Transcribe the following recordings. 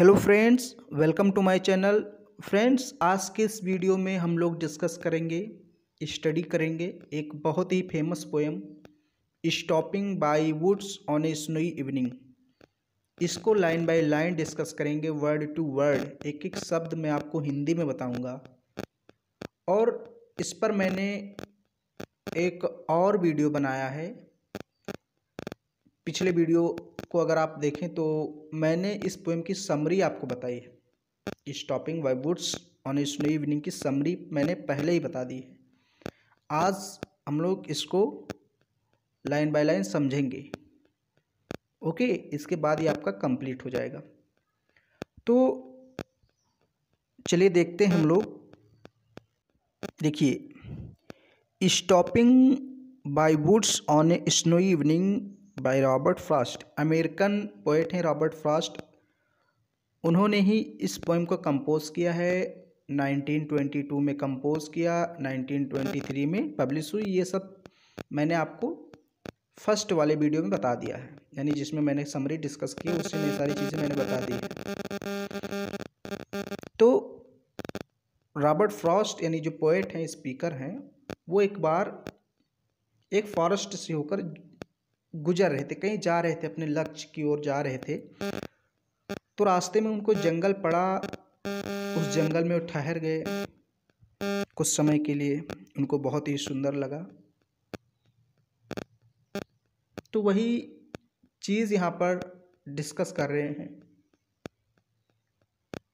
hello friends welcome to my channel friends आज के इस वीडियो में हम लोग डिस्कस करेंगे स्टडी करेंगे एक बहुत ही famous poem stopping by woods on a snowy evening इसको लाइन बाय लाइन डिस्कस करेंगे वर्ड टू वर्ड एक एक शब्द मैं आपको हिंदी में बताऊंगा और इस पर मैंने एक और वीडियो बनाया है पिछले वीडियो को अगर आप देखें तो मैंने इस पोएम की समरी आपको बताई है stopping by woods on snow evening की समरी मैंने पहले ही बता दी है आज हम लोग इसको लाइन बाय लाइन समझेंगे ओके इसके बाद ये आपका कंप्लीट हो जाएगा तो चलिए देखते हैं हम लोग देखिए stopping by woods on a snow evening by Robert Frost American poet हैं रॉबर्ट फ्रास्ट उन्होंने ही इस पोइम को कंपोज किया है 1922 में कंपोज किया 1923 में पब्लिश हुई ये सब मैंने आपको फर्स्ट वाले वीडियो में बता दिया है यानी जिसमें मैंने समरी डिस्कस की उसमें ये सारी चीज़ें मैंने बता दी है तो रॉबर्ट फ्रॉस्ट यानी जो पोइट हैं स्पीकर हैं वो एक बार एक फॉरेस्ट से होकर गुजर रहे थे कहीं जा रहे थे अपने लक्ष्य की ओर जा रहे थे तो रास्ते में उनको जंगल पड़ा उस जंगल में वो ठहर गए कुछ समय के लिए उनको बहुत ही सुंदर लगा तो वही चीज़ यहाँ पर डिस्कस कर रहे हैं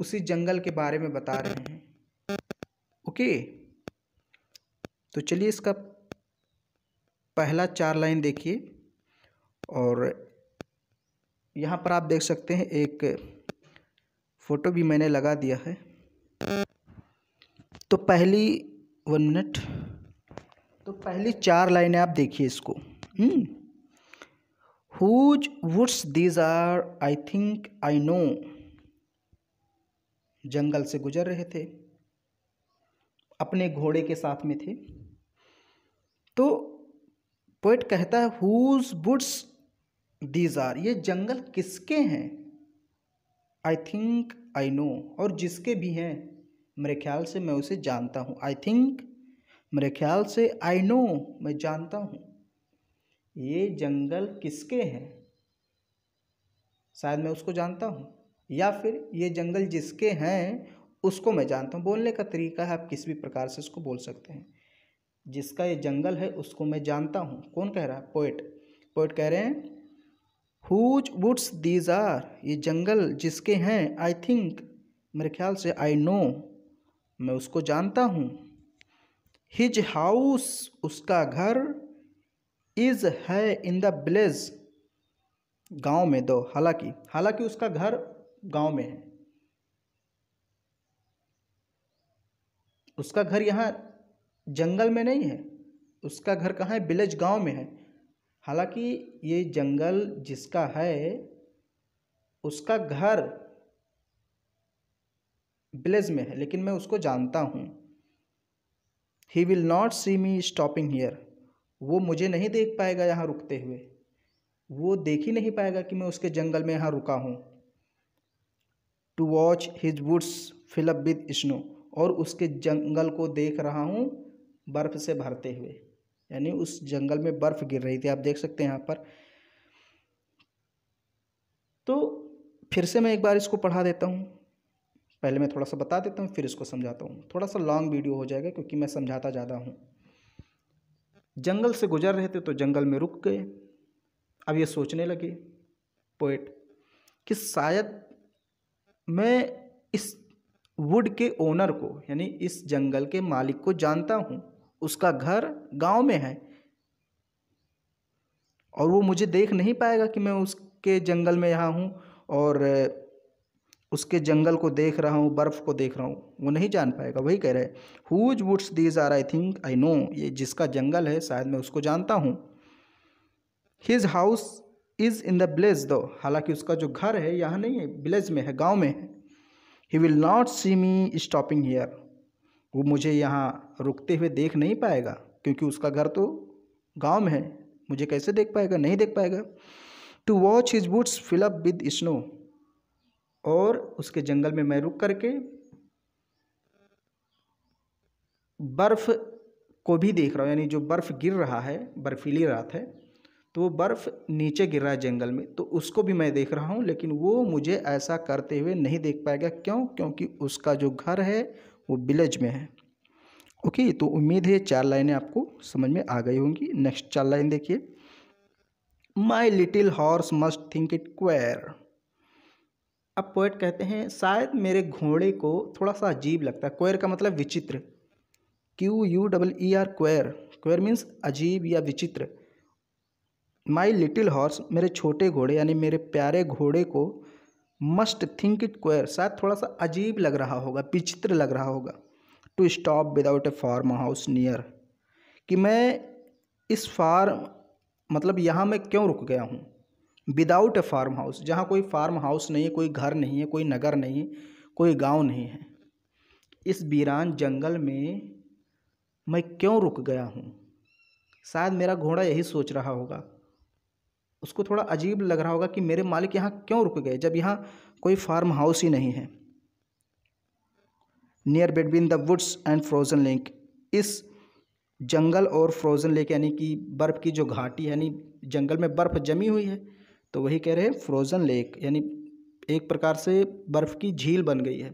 उसी जंगल के बारे में बता रहे हैं ओके तो चलिए इसका पहला चार लाइन देखिए और यहाँ पर आप देख सकते हैं एक फ़ोटो भी मैंने लगा दिया है तो पहली वन मिनट तो पहली चार लाइनें आप देखिए इसको whose woods these are I think I know जंगल से गुजर रहे थे अपने घोड़े के साथ में थे तो पोइट कहता है हुज वुड्स दीज आर ये जंगल किसके हैं आई थिंक आई नो और जिसके भी हैं मेरे ख्याल से मैं उसे जानता हूँ आई थिंक मेरे ख्याल से आई नो मैं जानता हूँ ये जंगल किसके हैं शायद मैं उसको जानता हूँ या फिर ये जंगल जिसके हैं उसको मैं जानता हूँ बोलने का तरीका है आप किस भी प्रकार से उसको बोल सकते हैं जिसका ये जंगल है उसको मैं जानता हूँ कौन कह रहा है पोइट पोइट कह रहे हैं हुज वुड्स दीज आर ये जंगल जिसके हैं आई थिंक मेरे ख्याल से आई नो मैं उसको जानता हूँ हिज हाउस उसका घर इज़ है इन द विलेज गांव में दो हालांकि हालांकि उसका घर गांव में है उसका घर यहाँ जंगल में नहीं है उसका घर कहाँ है विलेज गांव में है हालांकि ये जंगल जिसका है उसका घर बिलेज में है लेकिन मैं उसको जानता हूँ he will not see me stopping here वो मुझे नहीं देख पाएगा यहाँ रुकते हुए वो देख ही नहीं पाएगा कि मैं उसके जंगल में यहाँ रुका हूँ to watch his woods fill up with snow और उसके जंगल को देख रहा हूँ बर्फ़ से भरते हुए यानी उस जंगल में बर्फ़ गिर रही थी आप देख सकते हैं यहाँ पर तो फिर से मैं एक बार इसको पढ़ा देता हूँ पहले मैं थोड़ा सा बता देता हूँ फिर इसको समझाता हूँ थोड़ा सा लॉन्ग वीडियो हो जाएगा क्योंकि मैं समझाता ज़्यादा हूँ जंगल से गुजर रहे थे तो जंगल में रुक गए अब ये सोचने लगे पोइट कि शायद मैं इस वुड के ओनर को यानी इस जंगल के मालिक को जानता हूँ उसका घर गांव में है और वो मुझे देख नहीं पाएगा कि मैं उसके जंगल में यहाँ हूँ और उसके जंगल को देख रहा हूँ बर्फ़ को देख रहा हूँ वो नहीं जान पाएगा वही कह रहे हैं whose woods these are I think I know ये जिसका जंगल है शायद मैं उसको जानता हूँ his house is in the blaze though हालांकि उसका जो घर है यहाँ नहीं है ब्लेज में है गाँव में है he will not see me stopping here वो मुझे यहाँ रुकते हुए देख नहीं पाएगा क्योंकि उसका घर तो गांव में है मुझे कैसे देख पाएगा नहीं देख पाएगा to watch his boots fill up with snow और उसके जंगल में मैं रुक करके बर्फ़ को भी देख रहा हूँ यानी जो बर्फ़ गिर रहा है बर्फीली रात है तो वो बर्फ़ नीचे गिर रहा है जंगल में तो उसको भी मैं देख रहा हूँ लेकिन वो मुझे ऐसा करते हुए नहीं देख पाएगा क्यों क्योंकि उसका जो घर है वो विलेज में है ओके तो उम्मीद है चार लाइनें आपको समझ में आ गई होंगी नेक्स्ट चार लाइन देखिए my little horse must think it queer अब पोइट कहते हैं शायद मेरे घोड़े को थोड़ा सा अजीब लगता है क्वेर का मतलब विचित्र Q U double E R queer queer means अजीब या विचित्र माई लिटिल हॉर्स मेरे छोटे घोड़े यानी मेरे प्यारे घोड़े को मस्ट थिंक इट क्वेयर शायद थोड़ा सा अजीब लग रहा होगा विचित्र लग रहा होगा to stop without a farmhouse near कि मैं इस फार्म मतलब यहाँ मैं क्यों रुक गया हूँ विदाउट ए फार्म हाउस जहाँ कोई फार्म हाउस नहीं है कोई घर नहीं है कोई नगर नहीं है कोई गांव नहीं है इस वीरान जंगल में मैं क्यों रुक गया हूँ शायद मेरा घोड़ा यही सोच रहा होगा उसको थोड़ा अजीब लग रहा होगा कि मेरे मालिक यहाँ क्यों रुक गए जब यहाँ कोई फार्म हाउस ही नहीं है near between the woods and frozen lake इस जंगल और फ्रोज़न लेक यानी कि बर्फ़ की जो घाटी यानी जंगल में बर्फ़ जमी हुई है तो वही कह रहे हैं फ्रोज़न लेक यानी एक प्रकार से बर्फ़ की झील बन गई है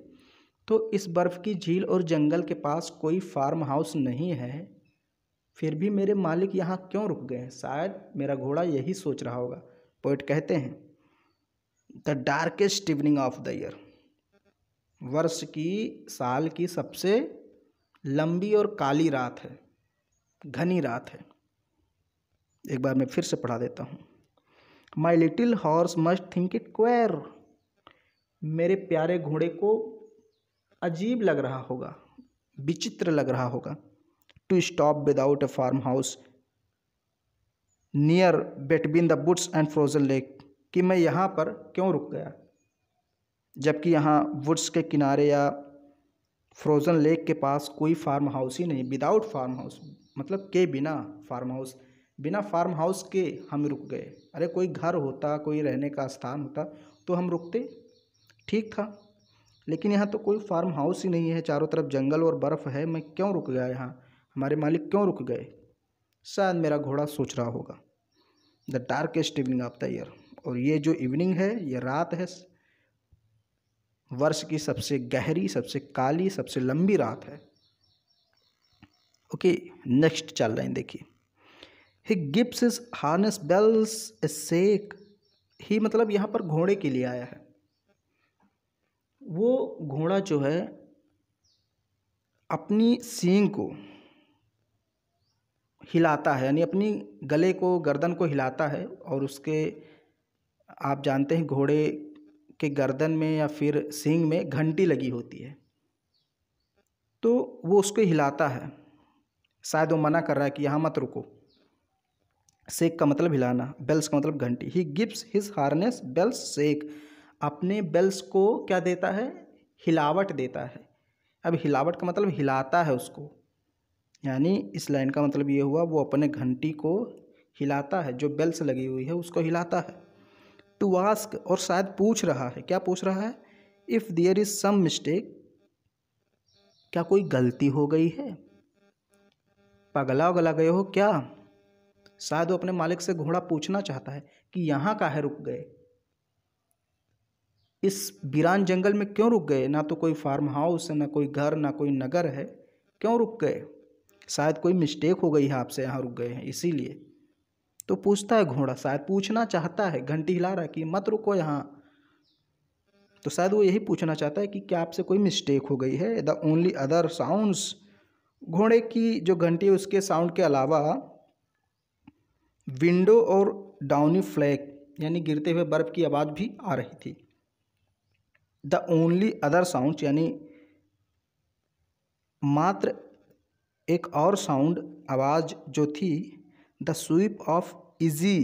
तो इस बर्फ़ की झील और जंगल के पास कोई फार्म हाउस नहीं है फिर भी मेरे मालिक यहाँ क्यों रुक गए शायद मेरा घोड़ा यही सोच रहा होगा पोइट कहते हैं the darkest evening of the year वर्ष की साल की सबसे लंबी और काली रात है घनी रात है एक बार मैं फिर से पढ़ा देता हूँ my little horse must think it queer मेरे प्यारे घोड़े को अजीब लग रहा होगा विचित्र लग रहा होगा to stop without a farmhouse near between the woods and frozen lake कि मैं यहाँ पर क्यों रुक गया जबकि यहाँ वुड्स के किनारे या फ्रोज़न लेक के पास कोई फार्म हाउस ही नहीं विदाउट फार्म हाउस मतलब के बिना फार्म हाउस बिना फार्म हाउस के हम रुक गए अरे कोई घर होता कोई रहने का स्थान होता तो हम रुकते ठीक था लेकिन यहाँ तो कोई फार्म हाउस ही नहीं है चारों तरफ जंगल और बर्फ़ है मैं क्यों रुक गया यहाँ हमारे मालिक क्यों रुक गए शायद मेरा घोड़ा सोच रहा होगा the darkest evening of the year और ये जो इवनिंग है ये रात है वर्ष की सबसे गहरी सबसे काली सबसे लंबी रात है ओके नेक्स्ट चार लाइन देखिए he gives his harness bells a shake he मतलब यहाँ पर घोड़े के लिए आया है वो घोड़ा जो है अपनी सींग को हिलाता है यानी अपनी गले को गर्दन को हिलाता है और उसके आप जानते हैं घोड़े के गर्दन में या फिर सींग में घंटी लगी होती है तो वो उसको हिलाता है शायद वो मना कर रहा है कि यहाँ मत रुको सेक का मतलब हिलाना बेल्स का मतलब घंटी he gives his harness bells shake अपने बेल्स को क्या देता है हिलावट देता है अब हिलावट का मतलब हिलाता है उसको यानी इस लाइन का मतलब ये हुआ वो अपने घंटी को हिलाता है जो बेल्स लगी हुई है उसको हिलाता है टू वास्क और शायद पूछ रहा है क्या पूछ रहा है if there is some mistake क्या कोई गलती हो गई है पगला वगला गए हो क्या शायद वो अपने मालिक से घोड़ा पूछना चाहता है कि यहाँ काहे रुक गए इस वीरान जंगल में क्यों रुक गए ना तो कोई फार्म हाउस है ना कोई घर ना कोई नगर है क्यों रुक गए शायद कोई मिस्टेक हो गई है आपसे यहाँ रुक गए हैं इसीलिए तो पूछता है घोड़ा शायद पूछना चाहता है घंटी हिला रहा कि मत रुको यहाँ तो शायद वो यही पूछना चाहता है कि क्या आपसे कोई मिस्टेक हो गई है द ओनली अदर साउंड्स घोड़े की जो घंटी है उसके साउंड के अलावा विंडो और डाउनी फ्लैग यानी गिरते हुए बर्फ़ की आवाज़ भी आ रही थी द ओनली अदर साउंड यानी मात्र एक और साउंड आवाज़ जो थी the sweep of easy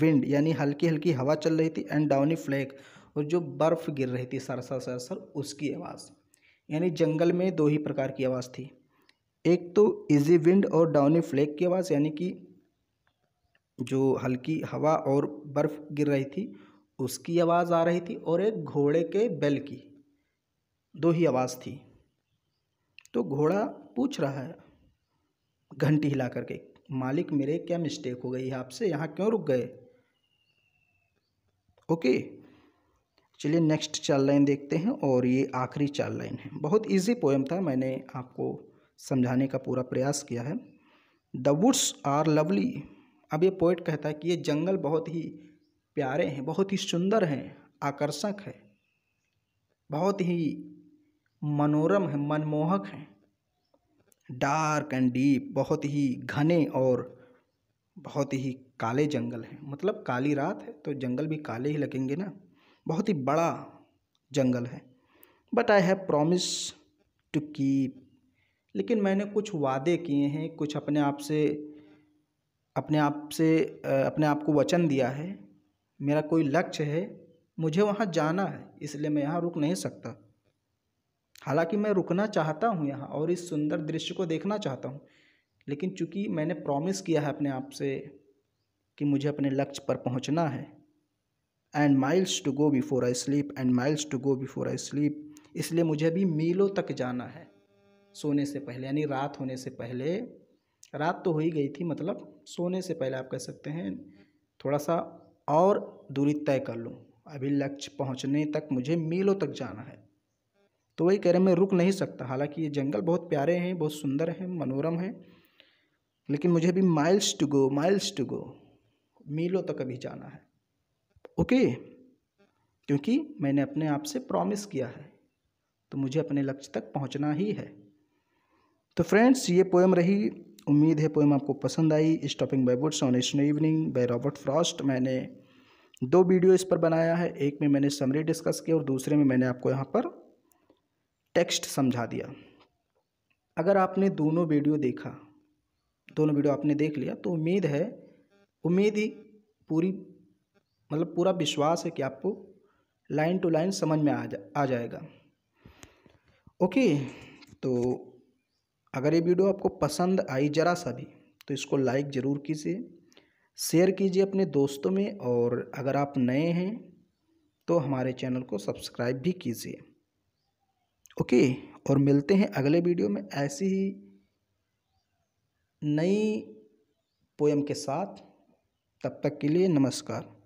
wind यानी हल्की हल्की हवा चल रही थी एंड डाउनी फ्लैग और जो बर्फ़ गिर रही थी सरसा सरसर उसकी आवाज़ यानी जंगल में दो ही प्रकार की आवाज़ थी एक तो इजी विंड और डाउनी फ्लैग की आवाज़ यानी कि जो हल्की हवा और बर्फ़ गिर रही थी उसकी आवाज़ आ रही थी और एक घोड़े के बैल की दो ही आवाज़ थी तो घोड़ा पूछ रहा है घंटी हिला करके मालिक मेरे क्या मिस्टेक हो गई है आपसे यहाँ क्यों रुक गए ओके चलिए नेक्स्ट चार लाइन देखते हैं और ये आखिरी चार लाइन है बहुत इजी पोएम था मैंने आपको समझाने का पूरा प्रयास किया है द वुड्स आर लवली अब ये पोइट कहता है कि ये जंगल बहुत ही प्यारे हैं बहुत ही सुंदर हैं आकर्षक है बहुत ही मनोरम है मनमोहक हैं डार्क एंड डीप बहुत ही घने और बहुत ही काले जंगल हैं मतलब काली रात है तो जंगल भी काले ही लगेंगे ना बहुत ही बड़ा जंगल है but I have promise to keep लेकिन मैंने कुछ वादे किए हैं कुछ अपने आप से अपने आप से अपने आप को वचन दिया है मेरा कोई लक्ष्य है मुझे वहाँ जाना है इसलिए मैं यहाँ रुक नहीं सकता हालांकि मैं रुकना चाहता हूँ यहाँ और इस सुंदर दृश्य को देखना चाहता हूँ लेकिन चूंकि मैंने प्रॉमिस किया है अपने आप से कि मुझे अपने लक्ष्य पर पहुँचना है and miles to go before I sleep and miles to go before I sleep इसलिए मुझे अभी मीलों तक जाना है सोने से पहले यानी रात होने से पहले रात तो हो ही गई थी मतलब सोने से पहले आप कह सकते हैं थोड़ा सा और दूरी तय कर लूँ अभी लक्ष्य पहुँचने तक मुझे मीलों तक जाना है तो वही कह रहे मैं रुक नहीं सकता हालांकि ये जंगल बहुत प्यारे हैं बहुत सुंदर हैं मनोरम हैं लेकिन मुझे भी miles to go miles to go मीलों तक अभी जाना है ओके क्योंकि मैंने अपने आप से प्रॉमिस किया है तो मुझे अपने लक्ष्य तक पहुंचना ही है तो फ्रेंड्स ये पोएम रही उम्मीद है पोएम आपको पसंद आई stopping by woods on a snow evening by Robert Frost मैंने दो वीडियो इस पर बनाया है एक में मैंने समरी डिस्कस किया और दूसरे में मैंने आपको यहाँ पर टेक्स्ट समझा दिया अगर आपने दोनों वीडियो देखा दोनों वीडियो आपने देख लिया तो उम्मीद है उम्मीद ही पूरी मतलब पूरा विश्वास है कि आपको लाइन टू लाइन समझ में आ जा आ जाएगा ओके तो अगर ये वीडियो आपको पसंद आई ज़रा सा भी तो इसको लाइक ज़रूर कीजिए शेयर कीजिए अपने दोस्तों में और अगर आप नए हैं तो हमारे चैनल को सब्सक्राइब भी कीजिए ओके और मिलते हैं अगले वीडियो में ऐसी ही नई पोएम के साथ तब तक के लिए नमस्कार